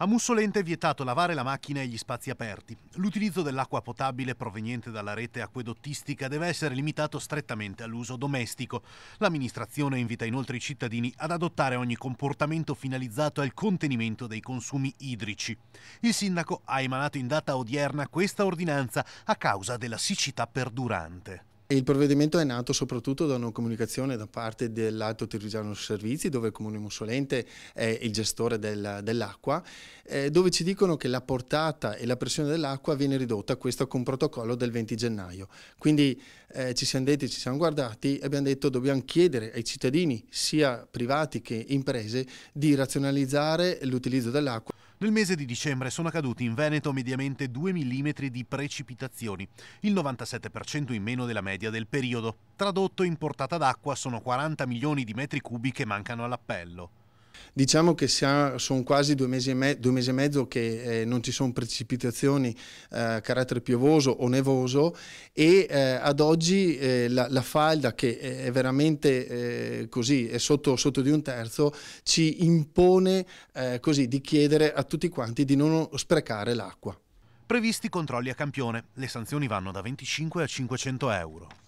A Mussolente è vietato lavare la macchina e gli spazi aperti. L'utilizzo dell'acqua potabile proveniente dalla rete acquedottistica deve essere limitato strettamente all'uso domestico. L'amministrazione invita inoltre i cittadini ad adottare ogni comportamento finalizzato al contenimento dei consumi idrici. Il sindaco ha emanato in data odierna questa ordinanza a causa della siccità perdurante. Il provvedimento è nato soprattutto da una comunicazione da parte dell'Alto Tirgiano Servizi, dove il Comune Mussolente è il gestore del, dell'acqua, eh, dove ci dicono che la portata e la pressione dell'acqua viene ridotta, questo con protocollo del 20 gennaio. Quindi eh, ci siamo detti, ci siamo guardati e abbiamo detto dobbiamo chiedere ai cittadini, sia privati che imprese, di razionalizzare l'utilizzo dell'acqua. Nel mese di dicembre sono caduti in Veneto mediamente 2 mm di precipitazioni, il 97% in meno della media del periodo. Tradotto in portata d'acqua sono 40 milioni di metri cubi che mancano all'appello. Diciamo che sono quasi due mesi, me due mesi, e mezzo che eh, non ci sono precipitazioni eh, a eh, carattere piovoso o nevoso e eh, ad oggi eh, la, la, falda che è veramente eh, così, è sotto, sotto, di un terzo, ci impone così di chiedere a tutti quanti di non sprecare l'acqua. Previsti controlli a campione, le sanzioni vanno da 25 a 500 euro.